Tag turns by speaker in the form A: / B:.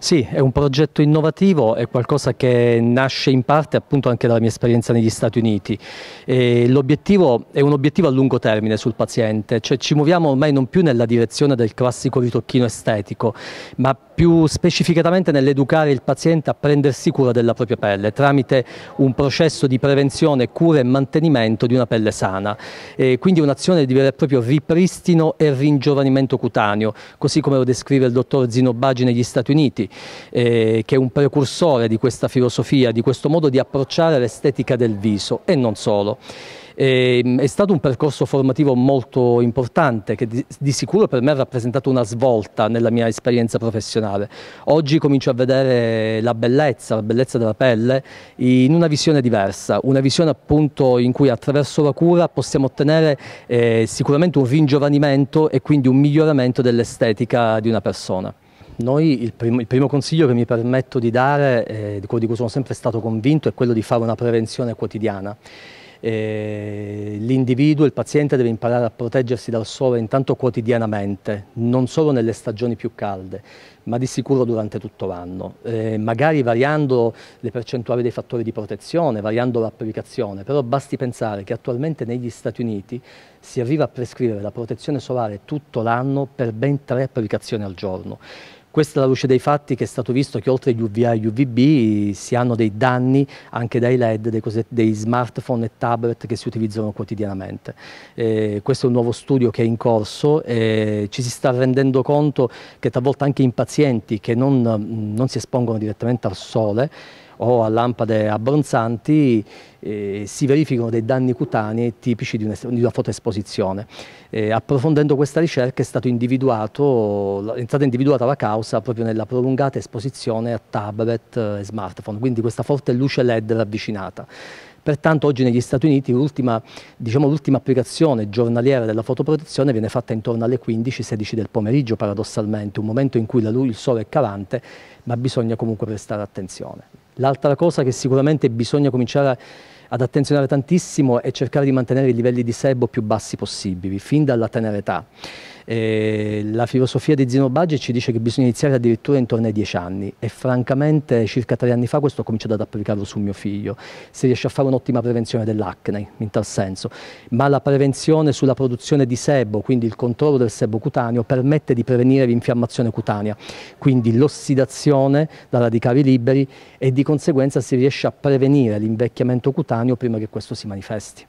A: Sì, è un progetto innovativo, è qualcosa che nasce in parte appunto anche dalla mia esperienza negli Stati Uniti. L'obiettivo è un obiettivo a lungo termine sul paziente, cioè ci muoviamo ormai non più nella direzione del classico ritocchino estetico, ma più specificatamente nell'educare il paziente a prendersi cura della propria pelle tramite un processo di prevenzione, cura e mantenimento di una pelle sana. E quindi un'azione di vero e proprio ripristino e ringiovanimento cutaneo, così come lo descrive il dottor Zinobagi negli Stati Uniti eh, che è un precursore di questa filosofia, di questo modo di approcciare l'estetica del viso e non solo. Ehm, è stato un percorso formativo molto importante che di, di, sicuro per me ha rappresentato una svolta nella mia esperienza professionale. Oggi comincio a vedere la bellezza, la bellezza della pelle in una visione diversa, una visione appunto in cui attraverso la cura possiamo ottenere eh, sicuramente un ringiovanimento e quindi un miglioramento dell'estetica di una persona. Noi il primo, il primo, consiglio che mi permetto di dare, eh, di cui sono sempre stato convinto, è quello di fare una prevenzione quotidiana. Eh, l'individuo, il paziente deve imparare a proteggersi dal sole intanto quotidianamente, non solo nelle stagioni più calde, ma di sicuro durante tutto l'anno, eh, magari variando le percentuali dei fattori di protezione, variando l'applicazione, però basti pensare che attualmente negli Stati Uniti si arriva a prescrivere la protezione solare tutto l'anno per ben tre applicazioni al giorno. Questa è la luce dei fatti che è stato visto che oltre agli UVA e UVB si hanno dei danni anche dai LED, dei, dei smartphone e tablet che si utilizzano quotidianamente. Eh, questo è un nuovo studio che è in corso e ci si sta rendendo conto che talvolta anche in pazienti che non, non si espongono direttamente al sole o a lampade abbronzanti eh, si verificano dei danni cutanei tipici di, un, di una fotoesposizione. Eh, approfondendo questa ricerca è, stata individuata la causa proprio nella prolungata esposizione a tablet e smartphone, quindi questa forte luce LED ravvicinata. Pertanto oggi negli Stati Uniti l'ultima diciamo, applicazione giornaliera della fotoprotezione viene fatta intorno alle 15-16 del pomeriggio paradossalmente, un momento in cui la, il sole è calante ma bisogna comunque prestare attenzione. L'altra cosa che sicuramente bisogna cominciare a ad attenzionare tantissimo è cercare di mantenere i livelli di sebo più bassi possibili, fin dalla tenera età. Eh, la filosofia di Zino Baggi ci dice che bisogna iniziare addirittura intorno ai 10 anni e francamente circa 3 anni fa questo ho cominciato ad applicarlo su mio figlio. Si riesce a fare un'ottima prevenzione dell'acne in tal senso, ma la prevenzione sulla produzione di sebo, quindi il controllo del sebo cutaneo, permette di prevenire l'infiammazione cutanea, quindi l'ossidazione da radicali liberi e di conseguenza si riesce a prevenire l'invecchiamento cutaneo prima che questo si manifesti.